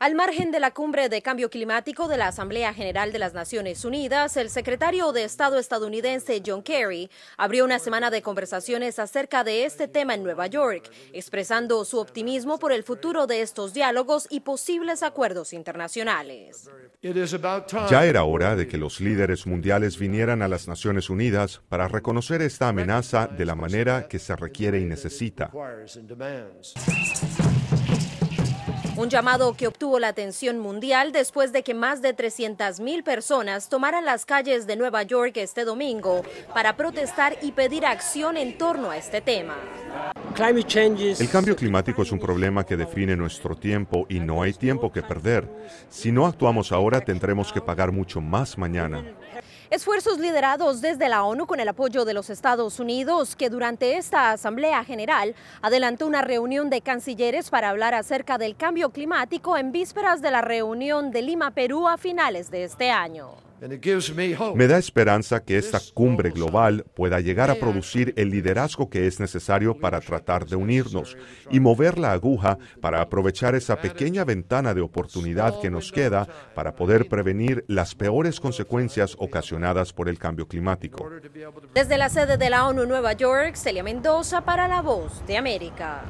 Al margen de la cumbre de cambio climático de la Asamblea General de las Naciones Unidas, el secretario de Estado estadounidense John Kerry abrió una semana de conversaciones acerca de este tema en Nueva York, expresando su optimismo por el futuro de estos diálogos y posibles acuerdos internacionales. Ya era hora de que los líderes mundiales vinieran a las Naciones Unidas para reconocer esta amenaza de la manera que se requiere y necesita. Un llamado que obtuvo la atención mundial después de que más de 300.000 personas tomaran las calles de Nueva York este domingo para protestar y pedir acción en torno a este tema. El cambio climático es un problema que define nuestro tiempo y no hay tiempo que perder. Si no actuamos ahora tendremos que pagar mucho más mañana. Esfuerzos liderados desde la ONU con el apoyo de los Estados Unidos, que durante esta Asamblea General adelantó una reunión de cancilleres para hablar acerca del cambio climático en vísperas de la reunión de Lima, Perú a finales de este año. Me da esperanza que esta cumbre global pueda llegar a producir el liderazgo que es necesario para tratar de unirnos y mover la aguja para aprovechar esa pequeña ventana de oportunidad que nos queda para poder prevenir las peores consecuencias ocasionadas por el cambio climático. Desde la sede de la ONU Nueva York, Celia Mendoza para La Voz de América.